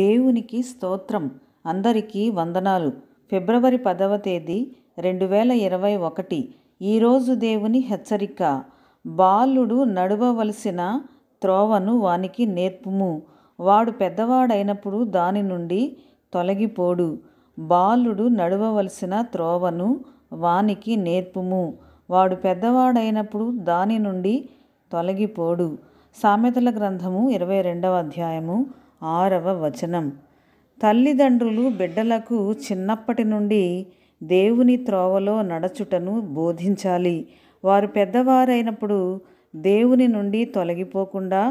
దేవునికి స్తోత్రం అందరికీ వందనాలు ఫిబ్రవరి పదవ తేదీ రెండు వేల ఇరవై ఒకటి ఈరోజు దేవుని హెచ్చరిక బాలుడు నడవవలసిన త్రోవను వానికి నేర్పుము వాడు పెద్దవాడైనప్పుడు దాని నుండి తొలగిపోడు బాలుడు నడవవలసిన త్రోవను వానికి నేర్పుము వాడు పెద్దవాడైనప్పుడు దాని నుండి తొలగిపోడు సామెతల గ్రంథము ఇరవై రెండవ అధ్యాయము ఆరవ వచనం తల్లిదండ్రులు బిడ్డలకు చిన్నప్పటి నుండి దేవుని త్రోవలో నడచుటను బోధించాలి వారు పెద్దవారైనప్పుడు దేవుని నుండి తొలగిపోకుండా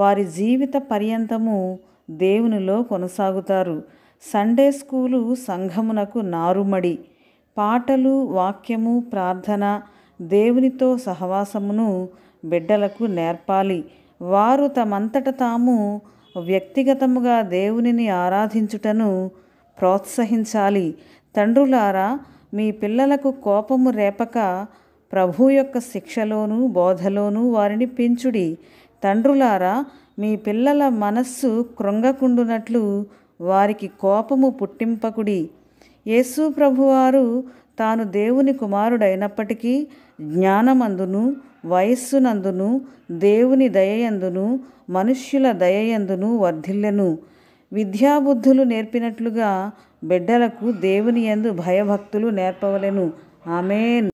వారి జీవిత పర్యంతము దేవునిలో కొనసాగుతారు సండే స్కూలు సంఘమునకు నారుమడి పాటలు వాక్యము ప్రార్థన దేవునితో సహవాసమును బిడ్డలకు నేర్పాలి వారు తమంతట తాము వ్యక్తిగతముగా దేవునిని ఆరాధించుటను ప్రోత్సహించాలి తండ్రులారా మీ పిల్లలకు కోపము రేపక ప్రభు యొక్క శిక్షలోనూ బోధలోనూ వారిని పెంచుడి తండ్రులారా మీ పిల్లల మనస్సు కృంగకుండునట్లు వారికి కోపము పుట్టింపకుడి యేసు ప్రభువారు తాను దేవుని కుమారుడైనప్పటికీ జ్ఞానమందును వయస్సునందును దేవుని దయయందును మనుష్యుల దయయందును వర్ధిల్లెను విద్యాబుద్ధులు నేర్పినట్లుగా బిడ్డలకు దేవుని యందు భయభక్తులు నేర్పవలెను ఆమెన్